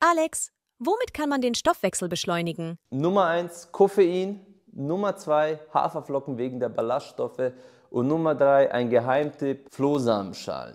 Alex, womit kann man den Stoffwechsel beschleunigen? Nummer 1 Koffein, Nummer 2 Haferflocken wegen der Ballaststoffe und Nummer 3 ein Geheimtipp Flohsamenschalen.